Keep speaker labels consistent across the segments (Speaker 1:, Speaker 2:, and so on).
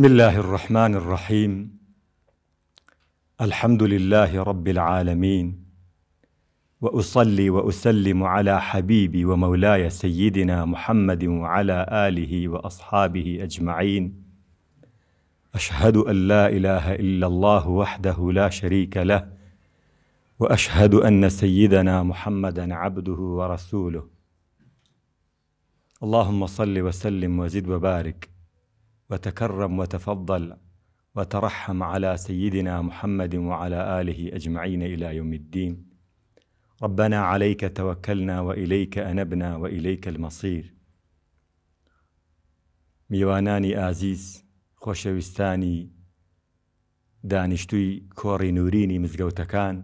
Speaker 1: بسم الله الرحمن الرحيم الحمد لله رب العالمين واصلي واسلم على حبيبي ومولاي سيدنا محمد وعلى اله واصحابه اجمعين اشهد ان لا اله الا الله وحده لا شريك له واشهد ان سيدنا محمدا عبده ورسوله اللهم صل وسلم وزد وبارك وتكرم وتفضل وترحم على سيدنا محمد وعلى اله اجمعين الى يوم الدين ربنا عليك توكلنا واليك انبنا واليك المصير ميواناني ئازیز خوشوستاني دانشتوي كوري نوريني مزگەوتەکان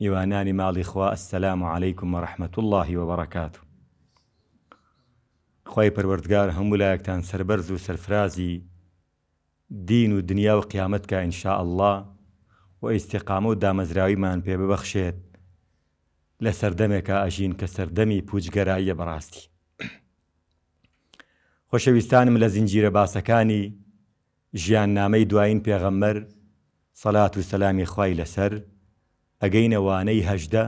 Speaker 1: ميواناني مالي خوا السلام عليكم ورحمه الله وبركاته خی پەروەردگار هەموو لایەکتان سربەرز و سەرفرازی دین و دنیا و قیامەت کە ئینشاء الله و ئیسیقام و دامەزراویمان پێ ببەخشێت لە سەردەمێکە ئەژین کە سەردەمی پوچگەراییە بەڕاستی خۆشەویستانم لە زیینجیرە باسەکانی ژیان نامەی دوایین پێغەممەر سەلات و سەلامی خی لەسەر ئەگەینەوانەی هەژدە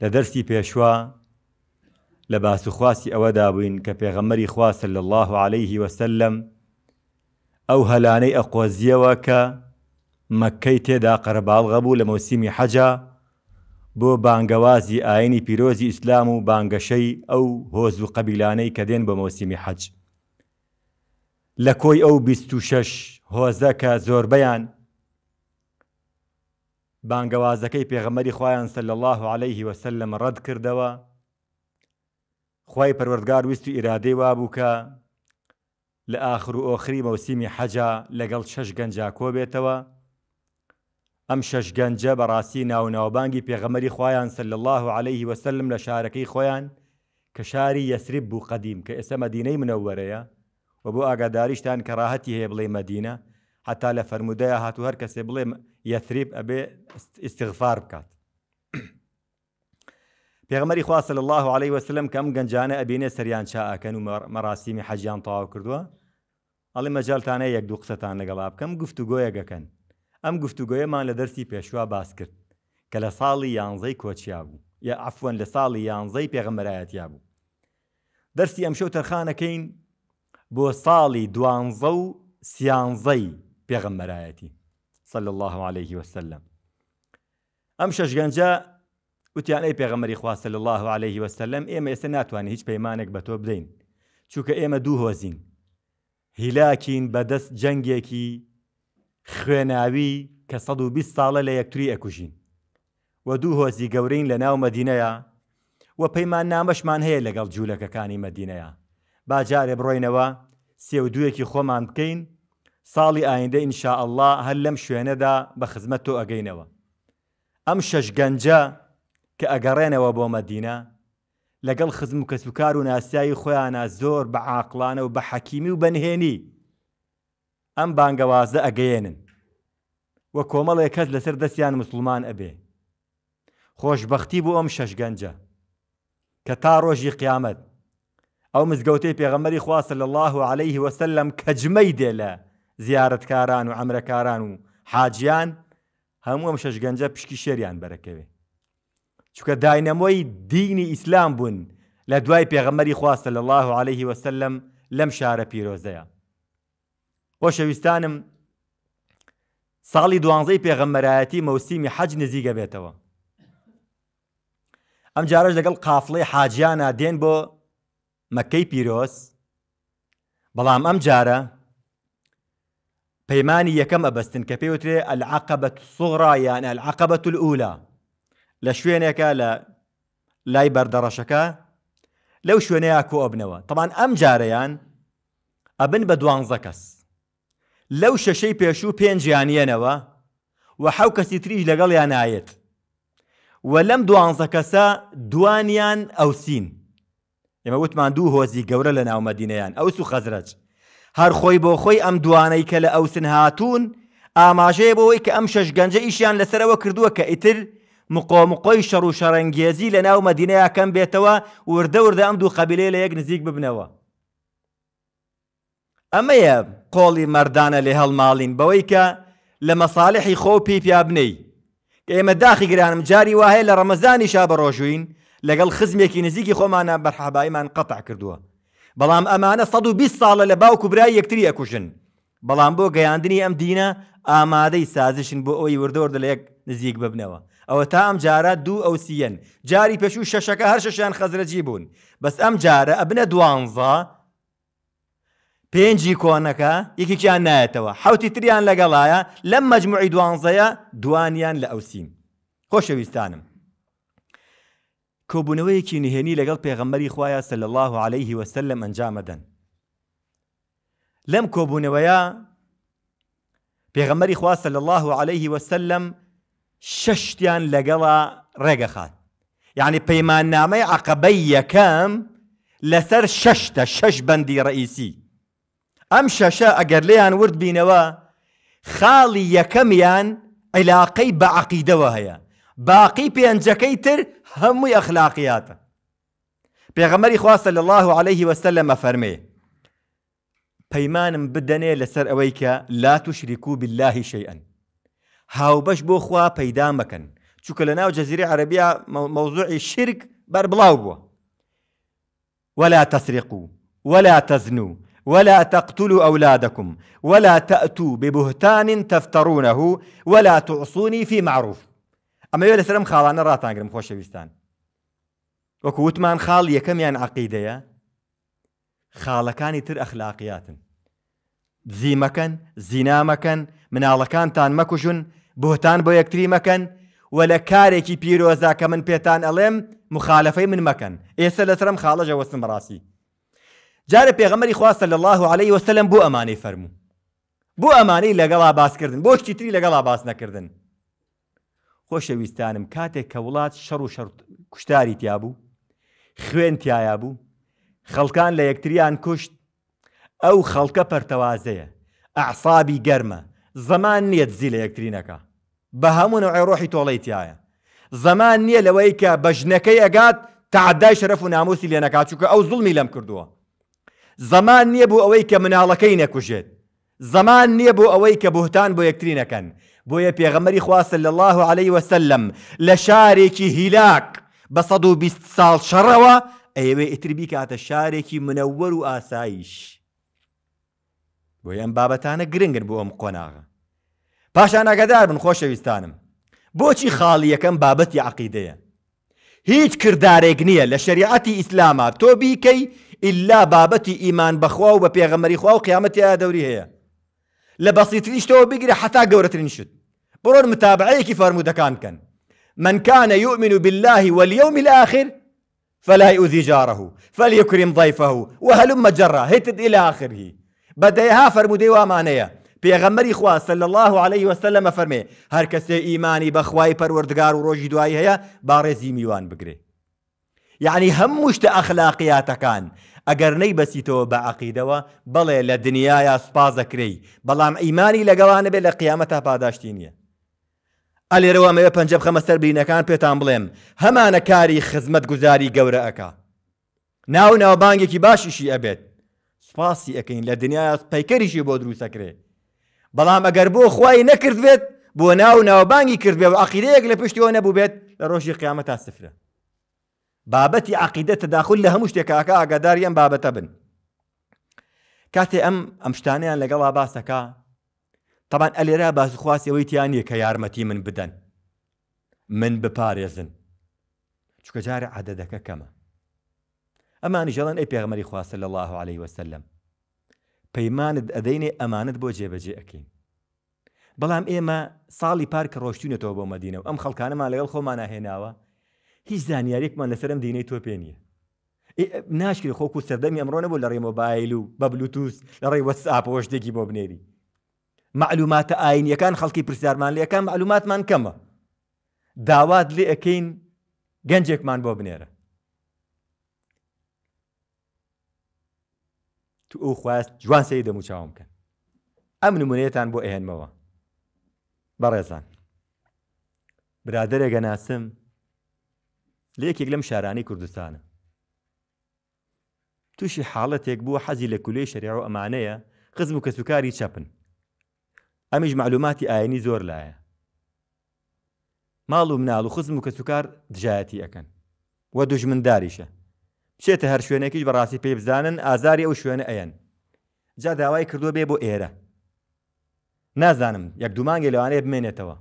Speaker 1: لە دەرسی پێشوا لە باسوخواسی ئەوەدا بووین کە پێغەمەری خواسە لە الله عليه وسلم ئەو هەلانەی ئەقۆزیەوە کە مەکەی تێدا قەرەباڵغە بوو لە مۆسیمی حەجا بۆ بانگەوازی ئاینی پیرۆزی ئیسلام و بانگەشەی ئەو هۆز و قەبیلانەی کە دێن بە مۆسیمی حەج لە کۆی ئەو 26 هۆزە کە زۆربەیان بانگەوازەکەی پێغەمەری خۆیان سەل الله عليه وسلم ڕەت کردەوە خی پەروەردگار ویستی ئیرادەی وابوو کە لە ئاخر و ئۆخری مەوسیمی حەجا لەگەڵ شەش گەنجا کۆبێتەوە ئەم شەش گەنجە بەڕاستی ناوناوبانگی پێغەمەری خۆیان سل الله عليه وسلم لە شارەکەی خۆیان کە شاری یەسریب بوو قەدیم کە ئێسە مەدینەی منەوەرەیە و بۆ ئاگاداریشتان کە ڕاهەتی هەیە بڵێ مەدینە حتا لە فەرمودەیە هاتو هەر کەسێ بڵێ یەثریب ئەبێ استغفار بکات پێغمەری خواستە لە الله عليه وسلم کەم گەنجانە ئەبینێ سەریان چاکەن و مەڕاستیمی حەجیان تەواو کردووە ئەڵێ مەجالتانە یەک دوو قسەتان لەگەڵا بکەم گفتوگۆیەکەکەن ئەم گفتوگۆیەمان لە دەرسی پێشوا باس کرد کە لە ساڵی یانزەی کۆچیا بوو یا ئەفوەن لە ساڵی یانزەی پێغەمەرایەتیا بوو دەرسی ئەمشەو تەرخانەکەین بۆ ساڵی دوانزە و سیانزەی پێغەمەرایەتی سەل الله عليه وسلم ئەم شەشگەنجە وتیان ئەی پێغەمەری خواستە لە الله عليه وسلم ئێمە ئێستا ناتوانین هیچ پەیمانێک بە تۆ بدەین چووکە ئێمە دوو هۆزین هیلاکین بەدەست جەنگێکی خوێناوی کە 120 ساڵە لە یەکتری ئەکوژین وە دوو هۆزی گەورین لە ناو مەدینەیە و پەیمان نامەشمان هەیە لەگەڵ جوولەکەکانی مەدینەیە باجارێ بڕۆینەوە سێ و دوویەکی خۆمان بکەین ساڵی ئایندە ئینشاء الله هەر لەم شوێنەدا بە خزمەت تۆ ئەگەینەوە ئەم شەش گەنجە کە ئەگەڕێنەوە بۆ مەدینە لەگەڵ خزم و کەسوکار و ناسایی خۆیانە زۆر بە عاقلانە و بە حەکیمی و بەنهێنی ئەم بانگەوازە ئەگەێنن وە کۆمەڵێک کەس لەسەر دەستیان مسلمان ئەبێ خۆشببختی بۆ ئەم شەشگەنجە کە تا ڕۆژی قیامەت ئەو مزگەوتەی پێغەمەری خواستە لە الله و عليه وسلم کەجمەی دێ لە زیارتکاران و ئەمرەکاران و حاجیان هەموو ئەم شەشگەنجە پشکی شێریان بەرەکەوێت چکە داینەمۆی دینی ئیسلام بوون لە دوای پێغەمەری خواستە لە الله عليه وسلم لەم شارە پیرۆزەیە بۆ شەویستانم ساڵی دوانزەی پێغەمەرایەتی مەوسیمی حەج نزیگە بێتەوە ئەم جارش لەگەڵ قافڵی حاجیانە دێن بۆ مەکەی پیرۆس بەڵام ئەم جارە پەیمانی یەکەم ئەبەستن کە پێوترێ ئەلعقبەت سوغرا یان ئەلعقبەت الئولا لە شوێنێکە لە لای بەردەڕەشەکە لەو شوێنەیە کۆ ئەبنەوە تەمان ئەم جارەیان ئەبن بە دوانزە کەس لەو شەشەی پێشوو پێنجیانیەنەوە و حەو کەسی تریش لەگەڵیان ئاەت و لەم دوانزە کەسە دوانیان ئەوسین ئێمە وتمان دوو هۆزی گەورە لە ناومەدینەیان ئەوس و خەزرەج هەر خۆی بۆ خۆی ئەم دوانەی کە لە ئەوسن هاتوون ئاماژەیە بەوەی کە ئەم شەش گەنجە ئیشیان لەسەرەوە کردووە کە ئیتر مقۆمقۆی شەڕ و شەڕەنگێزی لە ناو مەدینەیەکەم بێتەوە وردە وردە ئەم دوو خەبیلێ لە یەک نزیک ببنەوە. ئەمەیە قۆڵی مەردانە لێ هەڵماڵین بەوەی کە لە مەساالحی خۆ پێی پیابنەی کە ئێمە داخی گرانم جاری وهەیە لە ڕەمەزانی شا بەڕۆژوین لەگەڵ خزمێکی نزیکی خۆمانە بەرحەبایمان قەتع کردووە. بەڵام ئەمانە 120 ساڵە لە باوکو برای یەکتری ئەکوژن. بەڵام بۆ گەیاندنی ئەم دینە ئامادەی سازشن بۆ ئەوی وردۆر لە یەک نزیک ببنەوە. ئەوە تا ئەم جارە دوو ئەوسیەن جاری پێشوو شەشەکە هەر شەشیان خەزرەجی بوون بەس ئەم جارە ئەبنە دوانزا پێنجی کۆنەکە یەکێکیان نایەتەوە حوتی تریان لەگەڵایە لەم مەجموعی دوانزەیە دوانیان لە ئەوسین خۆشەویستانم کۆبوونەوەیەکی نهێنی لەگەڵ پێغەمبەری خوایە سل الله عليه وسلم ئەنجامەدەن لەم کۆبوونەوەیە پێغەمەری خوا سل الله عليه وسلم شەشتیان لەگەڵا ڕێگەخات یعنی پەیماننامەی عقبەی یەکەم لەسەر شەشتە شەش بەندی ڕئیسی ئەم شەشە ئەگەر لێیان ورد بینەوە خاڵی یەکەمیان عیلاقەی بە عقیدەوە هەیە باقی پێنجەکەی تر هەمووی ئەخلاقیاتە پێغەمەری خواستە لە الله عليه وسلم فەرمێ پەیمانم بدەنێ لەسەر ئەوەی کە لا توشریکو بالله شيئا هاوبەش بو خوا پیدا مکن چونکە لە ناو جەزیری عربیا موضوع شرک بر بلاو بو ولا تسرقوا ولا تزنوا ولا تقتلوا أولادكم ولا تأتوا ببهتان تفترونه ولا تعصوني في معروف اما ئەمە وێ وكوت خاڵانە ڕاتانگرم خۆشەویستان وەکو وتمان خاڵ یەکەمیان عقیدەیە خاڵەکانی تر ئەخلاقیاتن من زینامەکەن تان مكوجن بۆتان بۆ یەکتری مەکەن و لە کارێکی پیرۆزا کە من پێتان ئەڵێم مخالفەی من مەکەن ئێستا لەسرم خاڵەژە وەسم ڕاستی جارە پێغەمەری خواستە لە الله عليه وسلم بۆ ئەمانەی فەرموو بۆ ئەمانەی لەگەڵا باسکردن بۆ شتی تری لەگەڵا باس نەکردن خۆشەویستانم کاتێک کە وڵات شەڕ و کوشتاری تیا بوو خوێن تایە بوو خەڵکان لە یەکتریان کوشت ئەو خەڵکە پەرتەوازەیە ئەعسابی گەرمە زەمان نییە دزی لە یەکترینەکە بە هەمون و عێڕۆحی تۆڵی تایە زەمان نییە لەوەی کە بەژنەکەی ئەگات تعدای شەرف و ناموسی لێ نەکاتچووکە ئەو زڵمی لەم کردووە زەمان نییە بوو ئەوەی کە مناڵەکەی نەکوژێت زەمان نییە بۆ ئەوەی کە بهتان بۆ یەکترینەکەن بۆیە پێغەمەری خواستە لە الله عليه وسلم لە شارێکی هیلاک بە 120 ساڵ شەڕەوە ئەیەوێ ئیتربی کاتە شارێکی منەوەر و ئاساییش. بۆ ئەم بابەتانە گرنگن بۆ ئەم قۆناغا پاشان ئەگەدار بن خۆشەویستانم بۆچی خاڵی یەکەم بابەتی عقیدەیە هیچ کردارێک نییە لە شریعەتی ئیسلامە تۆ بیکەی ئللا بابەتی ئیمان بەخوا و بە پێغەمەری خوا و قیامەتی دەوری هەیە لە بەسیتریش تەوە بگرە حتا گەورەترین شت بڕۆن متابعەیەکی فەرمودەکان کەن من كان يؤمن بالله واليوم الآخر فلا يؤذي جاره فليكرم ضيفه وهلم جره هتد إلى آخره بەدەیها فەرمودەی وامانەیە پێغەمەری خواستە لە الله عليه وسلمە فەرمێ هەر کەسێ ئیمانی بەخوای پەروەردگار و ڕۆژی دوایی هەیە باڕێزی میوان بگرێ یعنی هەموو شتە ئەخلاقیاتەکان ئەگەر نەی بەسیتەوە بە عقیدەوە بەڵێ لە دنیایا سپاز دەکرەی بەڵام ئیمانی لەگەڵانە بێت لە قیامەت تا پاداشتی نییە ئەلێرەوە مەوە پەنج بخەمە سەر بینەکان پێتان بڵێم هەمانە کاری خزمەت گوزاری گەورە ئەکا ناو ناوبانگێکی باشیشی ئەبێت باسی ئەەکەین لە دنیا پەیکەریشی بۆ دروستەکرێ بەڵام ئەگەر بۆ خوای نەکردوێت بۆ ناو ناوبانگی کردێ و عقیدەیەک لە پشتیەوە نەبووبێت لە ڕۆژی قیامەت تا سفرە بابەتی عقیدە تداخل لە هەموو شتێکاکە ئاگاداری ئەم بابەتە بن کاتێ ئەم ئەم شتانیان لەگەڵا باسەکە تەبان ئەلێرا باسخواسیەوەی تیانە کە یارمەتی من بدەن من بپارێزن چکە جارە عادەدەکە کەمە ئەمانی ژەڵەن ئەی پێغمەری خواستە لە الله عليه وسلم پەیمانت ئەدەینێ ئەمانت بۆ جێبەجێ ئەەکەین بەڵام ئێمە ساڵی پارکە ڕۆشتونێتەوە بۆ مەدینەوە ئەم خەڵکانەمان لەگەڵ خۆمانە هێناوە هیچ زانیارێکمان لەسرم دینەی تۆ پێنیە ناشکی خۆک و سەردەمی ئەمڕۆنە بۆ لە ڕێمۆبایل و بە بلوتوس لە ڕێ وەساپەوە شتێکی بۆ بنێری معلوماتە ئاینیەکان خەڵکی پرسیارمان لەکان معلوماتمان کەمە داوات لێ ئەەکەین گەنجێکمان بۆ بنێرە تو ئەو خواست جوان سی دەمو چاوم بکەن ئەم نمونێتان بۆ ئێنمەوە بەڕێزان برادێگە ناسم لە یەکێک لەم شارانی کوردستانە تووشی حاڵەتێک بووە حەزی لە کولێ شەریع و ئەمانەیە قزم و کەسوکاری چەپن ئەمیش معلوماتی ئاینی زۆر لایە ماڵ و مناڵ و خزم و کەسوکار دژایەتی ئەەکەن وە دوژمنداریشە بچێتە هەر شوێنێکیش بەڕاستی پێ بزانن ئازاری ئەو شوێنە ئەەن جا داوای کردووە بێ بۆ ئێرە نازانم یەک دومانگە لەوانەیە بمێنێتەوە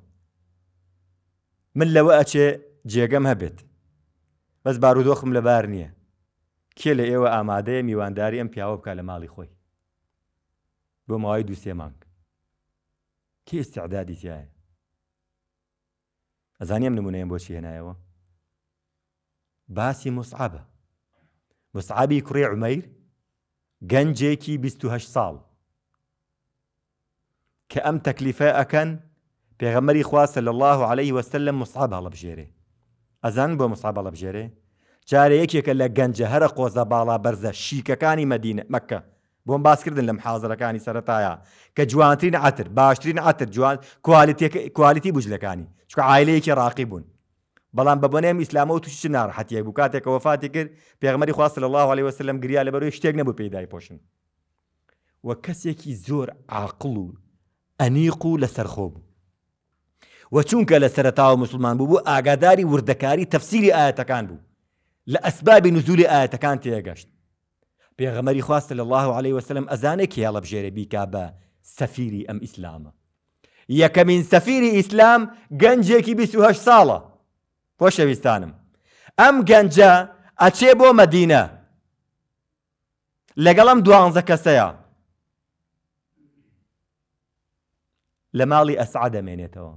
Speaker 1: من لەوە ئەچێ جێگەم هەبێت بەس بارودۆخم لەبار نییە کێ لە ئێوە ئامادەیە میوانداری ئەم پیاوە بکە لە ماڵی خۆی بۆ ماوەی دووسێ مانگ کێ ئستعدادی تایە ئەزانیم نمونەیە بۆچی هێنایەوە باسی مسعبە كري عمير عمەیر گەنجێکی 28 ساڵ صال كأم تكلفاء كان پێغەمەری خواسە صلى الله عليه وسلم مصعب هەڵە بجيري ازن بو مصعب هەڵە بژێرێ جارە یەکێکە لە گەنجە هەرە قۆزە باڵا بەرزە شیکەکانی مەدینە مەکە بۆم باسکردن لەم حاضرەکانی سەتایە کە جوانترین عتر باشترین عتر جوان کوالیتی بژلەکانی چکە عیلەیەکی ڕاقی بوون بەڵام بەبنێم ئیسلامە و توش ناڕحەتیە بوو کاتێکەوە فاتی کرد پێغمەری خواست لە الله عليه وسلم گریا لە بەروی شتێک نەبوو پێدای پۆشن وە کەسێکی زۆر عقل و ئەنیق و لەسەرخۆ بوو بو چونکە لە سەرتاوە مسلمان بوو بوو ئاگاداری وردەکاری تەفسیری ئاەتەکان بوو لە ئەسبابی نزولی ئاەتەکان تێگەشت پێغەمەری لە الله عليه وسلم ئەزانێکی هەڵە بژێرە بیکا بە سەفیری ئەم ئیسلامە یەکەمین سەفیری ئیسلام گەنجێکی 28 ساڵە خۆشەویستانم ئەم گەنجە ئەچێ بۆ مەدینە لەگەڵم دوانزە کەسەیە لە ماڵی ئەسع دەمێنێتەوە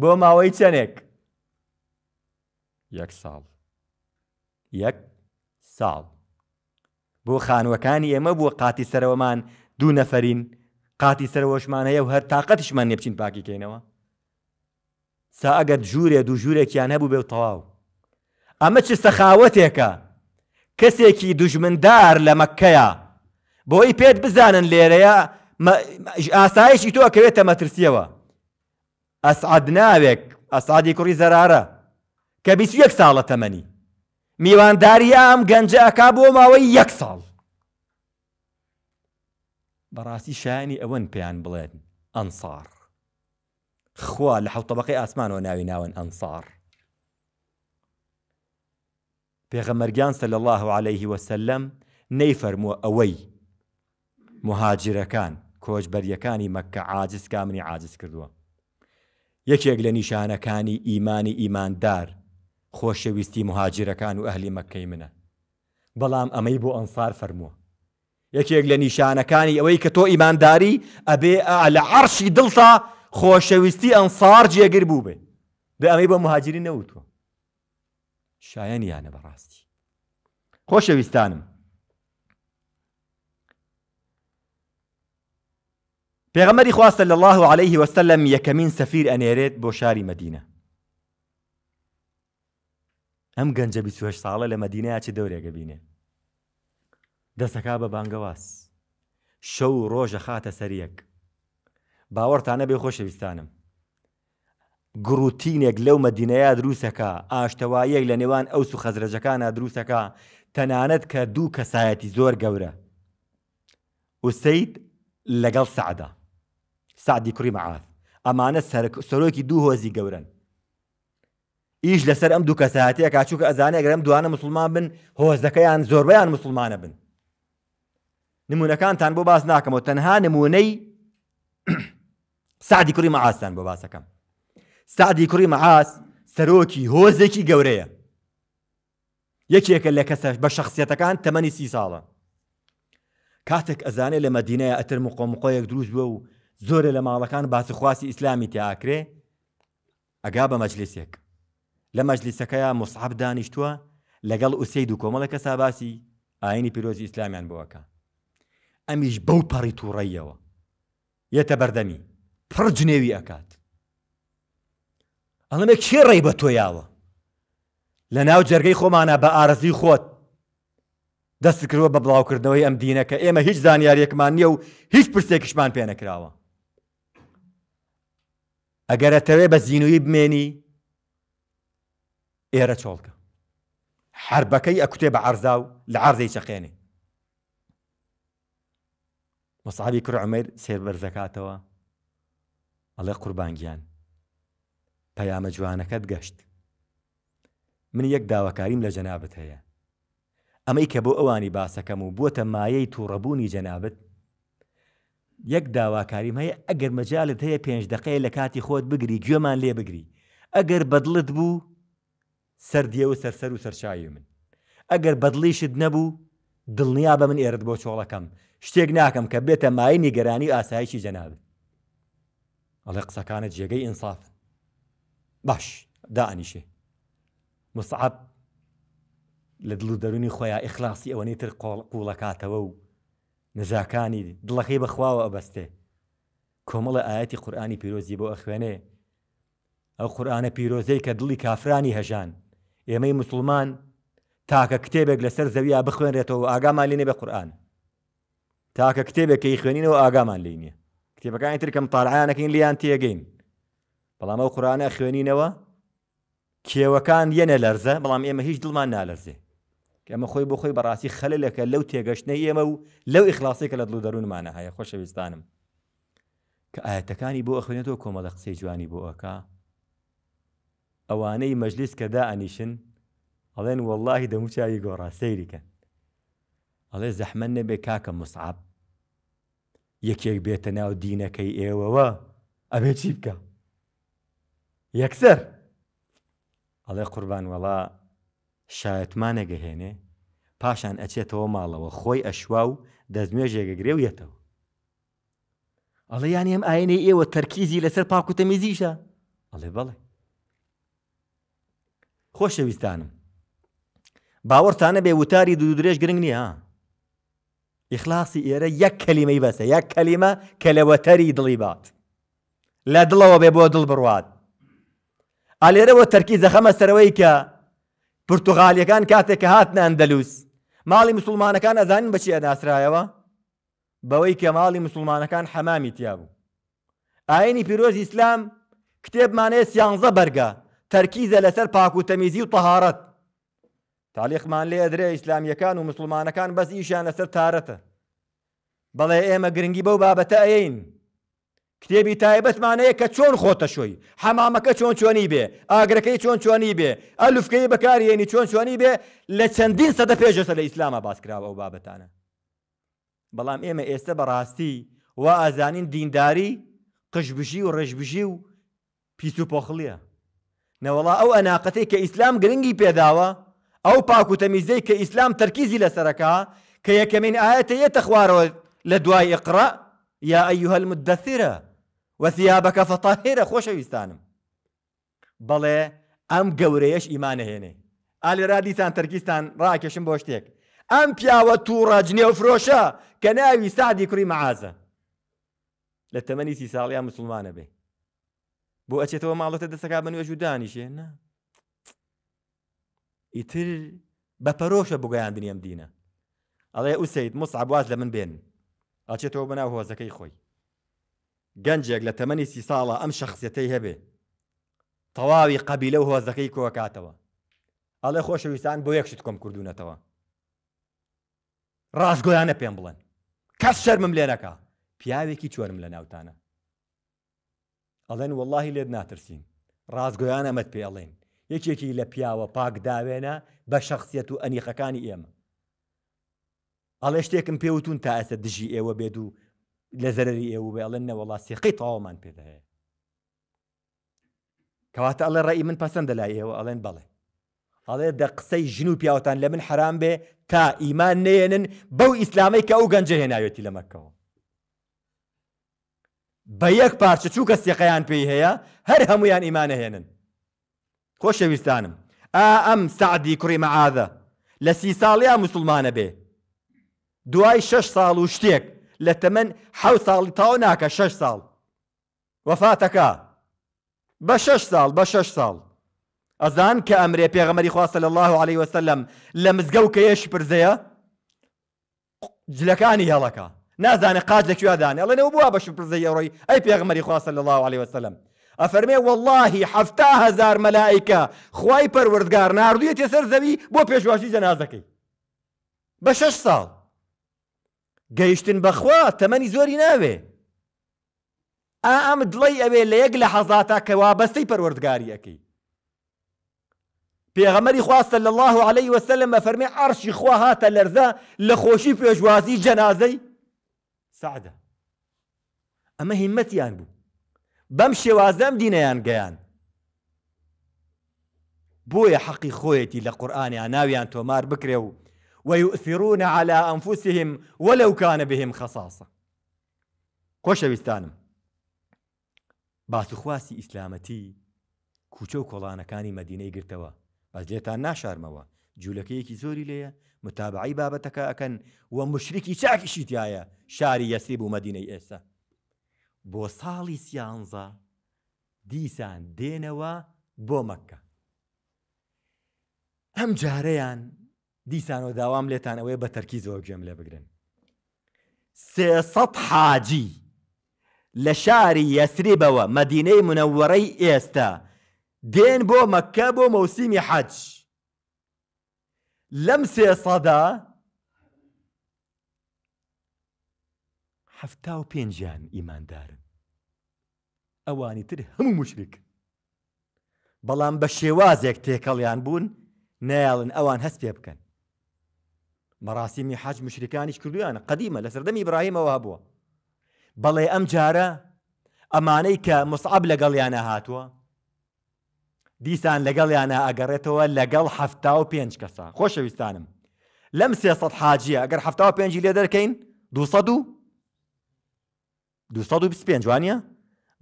Speaker 1: بۆ ماوەی چەنێک یەک ساڵ یەک ساڵ بۆ خانوەکانی ئێمە بووە قاتی سەرەوەمان دوو نەفەرین قاتی سەرەوەشمان هەیە و هەر تااقەتشمان نێبچین پاکیکەینەوە سا ئەگەر ژوورێ دوو ژوورێکیان هەبوو بێ و تەواو ئەمە چ سەخاوەتێکە کەسێکی دژمندار لە مەکەیە بۆی پێت بزانن لێرەیە ئاسایشی تۆ ئەکەوێتە مەترسیەوە ئەسعاد ناوێک ئەسعادی کوڕی زەرارە کە بیست یەک ساڵە تەمەنی میوانداری ئام گەنجە ئەکا بۆ ماوەی یەک ساڵ بەڕاستی شانی ئەوەن پێیان بڵێن ئەنسار خوا لە حوتەبقی ئاسمانەوە ناوی ناوەن ئەنسار پێغەمەرگیان سە لە الله عليه وسلم نەیفەرمووە ئەوەی مهاجرەکان کۆچبەریەکانی مەکە عاجز کامنی عاجز کردووە یەکێک لە نیشانەکانی ئیمانی ئیماندار خۆشەویستی مهاجرەکان و ئەهلی مەکەی منە بەڵام ئەمەی بۆ ئەنفار فەرمووە یەکێک لە نیشانەکانی ئەوەی کە تۆ ئیمانداری ئەبێ لە عەرشی دڵتا خۆشەویستی ئەنسار جێگر بوو بێ دە ئەمەی بە مهاجری نەوتوە شایەن یانە بەڕاستی خۆشەویستانم پێغەمەری خواستە لە الله عليه وسلم یەکەمین سەفیر ئەنێرێت بۆ شاری مدینە ئەم گەنجە 28 ساڵە لە مدینەیە چ دەورێگە بینێ دەسەکا بە بانگەواز شەو ڕۆژە خاتە سەریەک باوەڕتانە بێ خۆشەویستانم گروتینێک لەو مەدینەیە دروستەکە ئاشتەوایەک لە نێوان ئەو سو خەزرەجەکانە دروستەکە تەنانەت کە دوو کەسایەتی زۆر گەورە وسید لەگەڵ سعدا سعدی کوڕی مەعاات ئەمانە سەرۆکی دوو هۆزی گەورن ئیش لەسەر ئەم دوو کەسااتەیە کاچووکە ئەزانێ گەرم دوانە مسلمان بن هۆزەکەیان زۆربیان مسلمانە بن نمونونەکانتان بۆ باس ناکەمەوە تەنها نمونەی سعدی کوڕی مەعاسان بۆ باسەکەم سعدی کوڕی مەعاس سەرۆکی هۆزێکی گەورەیە یەکێکە لە کەسە بە شخصیەتەکان تەمەنی سی ساڵە کاتێک ئەزانێ لە مەدینەیە ئەتر مقۆمقۆیەک دروست بووە و زۆرە لە ماڵەکان باسخواسی ئیسلامی تیاکرێ ئەگا بە مەجلسێک لە مەجلیسەکەیە مصحب دانیشتووە لەگەڵ ئووسید و کۆمەڵە کە ساباسی ئاینی پیرۆزی ئیسلامیان بووەکە ئەمیش بەو پەڕی تووڕێیەوە یەتە بەردەمی پڕ جنێوی ئەکات ئەڵمێ کێ ڕێ بە تۆیاوە لە ناو جەرگەی خۆمانە بە ئارزی خۆت دەست کردوە بە بڵاوکردنەوەی ئەم دینەکە ئێمە هیچ زانیاریەکمان نییە و هیچ پرسێکشمان پێ نەکراوە ئەگەرەتەوێ بە زینوی بمێنی ئێرە چۆڵکە حربەکەی ئەکوتێ بە عرزا و لە عرزەی چەقێنێ مەسعبی کوڕ عمر سێر بەرزەکاتەوە ئەڵێ قوربانگیان پەیامە جوانەکەت گەشت من یەک داواکاریم لە جەنابەت هەیە ئەمەی کە بۆ ئەوانی باسەکەم و بووە مایەی تووڕەبوونی جەنابەت یەک داواکاریم هەیە ئەگەر مەجاالت هەیە پێنج دقەیە لە کاتی خۆت بگری گوێمان لێ بگری ئەگەر بەدڵت بوو سەردیەوە سەرسەر و سەرچاوی من ئەگەر بەدڵیشت نەبوو دڵنیا بە من ئێرت بۆ چۆڵەکەم شتێک ناکەم کە بێتە مای نیگەرانی ئاسایشی جەنابێت ئەڵێ قسەکانت جێگەی ئینساف باش دائنیشێ مستعب لە دڵ و دەرونی خۆیان ئیخلاسی ئەوەنەی تر قوڵەکاتەوە و نەژاکانی دڵەکەی بەخواوە ئەبەستێ کۆمەڵە ئاەتی قورآانی پیرۆزی بۆ ئەخوێنێ ئەو قورآانە پیرۆزەی کە دڵی کافرانی هەژان ئێمەی مسلمان تاکە کتێبێک لەسەر زەویا بخوێنرێتەوە ئاگامان لێنێ بە قورآن تاکە کتێبێک کە ی خوێنینەوە ئاگامان لێ نیە کتێبەکانی ترکەم تاالعانەکەین لیان تێگەین بەڵام ئەو قورانە خوێنینەوە کێوەکان یەنە لەرزە بەڵام ئێمە هیچ دڵمان نالەرزێ ئەمە خۆی بۆ خۆی بەڕاستی خەلەکە لەو تێگەشتنەی ئێمە و لەو ئیخلاسێکە لە دڵ دەروونمانە هەیە خۆشەویستانم کە ئاەتەکانی بۆ ئەخوێنێتەوە کۆمەڵە قسەی جوانی بۆ ئەکا ئەوانەی مەجلیس کەدا ئەنیشن ئەڵێن وەلهی دەموچاوی گۆڕاستەیریکە ئەڵێ زەحمە نەبێ کاکە مسعاب یەکێک بێتە ناو دینەکەی ئێوەوە ئەبێ چی بکە یەکسەر ئەڵێ قوربان وەڵا شایەتمان نەگەهێنێ پاشان ئەچێتەوە ماڵەوە خۆی ئەشوا و دەستمێژێگە گرێویەتەوە ئەڵێ یان ئەم ئاینەی ئێوە تەرکیزی لەسەر پاکوتەمیزیشە ئەڵێ بەڵێ خۆشەویستانم باوەڕتانە بێ وتاری دوودرێژ گرنگ نییە ئیخلاسی ئێرە یەک کەلیمەی بەسە یەک کەلیمە کە لەوەتەری دڵی بات لە دڵەوە بێ بۆ دڵ بڕوات ئالێرەوە تەرکی زەخەمە سەرەوەی کە پرتوغالیەکان کاتێک کە هاتنە ئەندەلووس ماڵی مسلمانەکان ئەزانین بەچی ئەناسرایەوە بەوەی کە ماڵی مسلمانەکان حەمامی تیا بوو ئاینی پیرۆزی ئیسلام کتێبمانەیە سیانزە بەرگە تەرکیزە لەسەر پاکوتەمیزی و تەهارەت تالیخمان لێ درێ ئیسلامیەکان و مسلمانەکان بەس ئیشان لەسەر تارەتە بەڵێ ئێمە گرنگی بەو بابەتە ئەین کتێبی تایبەتمانەیە کە چۆن خۆتە شوۆی حەمامەکە چۆن چۆنی بێ ئاگرەکەی چۆن چۆنی بێ ئەلوفکەی بەکارێنی چۆن چۆنی بێ لە چەندین سەدە پێشەسە لە ئیسلامە باسکراوە ئەو بابەتانە بەڵام ئێمە ئێستا بەڕاستی وا ئازانین دینداری قشبژی و ڕێژبژی و پیسوپۆخلیە نەوەڵا ئەو ئەناقەتی کە ئیسلام گرنگی پێداوە او پاکو تمیزی که اسلام ترکیزی لسرکا که کە یەکەمین ئاەتە یەتە خوارەوە لە دوای ئقرا یا ئەیوهل مدەثرە وەثیابەکە فەتاهێرە خۆشەویستانم بەڵێ ئەم گەورەیەش ئیمانەهێنێ ئالێرا دیسان تەرکستان ڕاکێشم بۆ ام ئەم پیاوە تووڕاجنێ و فرۆشە کە ناوی سعدی کوری مەعازە لە تەمەنی سی ساڵیان مسلمانە بێ بۆ ئەچێتەوە ماڵەتە دەسەکە بە نوێژ و نه ئیتر بەپەرۆشە بگویان دنیام دینە ئەڵێ ئووسیت مسعبواز لە من بێن ئاچێتەوە بەناو هۆزەکەی خۆی گەنجێک لە تەمەنی سی ساڵە ئەم شخصەتەی هەبێ تەواوی قەبیلە و هۆزەکەی کۆکاتەوە ئەڵێ خۆشەویستان بۆ یەکشت کۆم کردوونەتەوە ڕاستگۆیانە پێم بڵێن کەس شەرمم لێرەکە پیاوێکی چۆرم لە ناوتانە ئەڵێن واللهی لێت ناترسین ڕازگۆیان ئەمەد پێ ئەڵێن یەکێکی لە پیاوە پاک داوێنە بە شخصیت و ئەنیخەکانی ئێمە ئەڵێ شتێکم پێوتون تا ئەسە دژی ئێوە بێت و لە زەرری ئێوە بێ ئەڵێن نەوەڵا سێقی تەوامان پێدا هەیە کەواتە ئەڵێ ڕێی من پەسەند لای ئێوە ئەڵێن بەڵێ ئەڵێ دە قسەی ژن و پیاوتان لە من حرام بێ تا ئیمان نێنن بەو ئیسلامی کە ئەو گەنجە هێناوێتی لە مەکەەوە بە یەک پارچە چووکە سێقەیان پێی هەیە هەر هەمویان ئیمانە هێنن خۆشەویستانم ويستانم ام سعدي كريم عاذا لسي ساليا مسلمان مسلمانە دواي شش سال وشتيك لتمن حو سال تاوناك شش سال وفاتك بشش سال بشش سال أزان كأمري ئەزان کە ئەمرێ صلى الله عليه وسلم لە مزگەوت برزيا جلكاني پرزەیە نازاني قاجلك شو قاج الله ئەڵێنەوە بووە بەش پرزەی أي ئەی پێغمەری خواستە الله عليه وسلم افرمي والله حفتا هزار ملائكه خی پەروەردگار نردویەتێ سەر زەوی بو پێشواشی جەنازەکەی بە بشش سال گەیشتن بخوا تەمەنی زۆری ناوێ ام ئەم دڵی ئەوێ لحظاتا یەک لە اكي کە وابەستەی پەروەردگاریەکەی پێغەمەری خواستە لە الله عليه وسلم بەفەرمێ عرشی خوا هاتە لەرزە لە خۆشی پێشوازی جەنازەی سعدە ئەمە بەم شێوازەم دینەیان گەیان بۆیە حەقی خۆیەتی لە قورآانیان ناویان تۆمار بکرێ و ويؤثرون على أنفسهم ولو كان بهم خصاصة خۆشەویستانم باسوخواسی ئیسلامەتی کوچە و کۆڵانەکانی مەدینەی گرتەوە بەس لێتان ناشارمەوە جوولەکەیەکی زۆری لێیە متابعی بابەتەکە ئەەکەن و مشرکی چاکیشیتایە شاری یەسی بوو مەدینەی ئێستا بۆ ساڵی سیانزە دیسان دێنەوە بۆ مەکە ئەم جارەیان دیسانەوە داوام لێتان ئەوەیە بە تەرکی زۆر گوێم لێ بگرن سێسەد حاجی لە شاری یەسریبەوە مەدینەی منەوەڕەی ئێستا دێن بۆ مەکە بۆ مەوسیمی حەج لەم سێسەدا حفتا و پێنجیان ئیماندارن ئەوانی تر هەموو مشرک بەڵام بە شێوازێک تێکەڵیان بوون نایڵن ئەوان هەست پێ بکەن مەڕاستیمی حاج مشرکانیش کردویانە قدیمە لە سەردەمی ئبراهیمەوە هەبووە بەڵێ ئەم جارە ئەمانەی کە مسعب لەگەڵیانە هاتووە دیسان لەگەڵیانە ئەگەڕێتەوە لەگەڵ هەفتا و پێنج کەسە خۆشەویستانم لەم سێسەد حاجیە ئەگەر هەفتا و پێنجی لێ دەرکەین 200 و 25 جوانە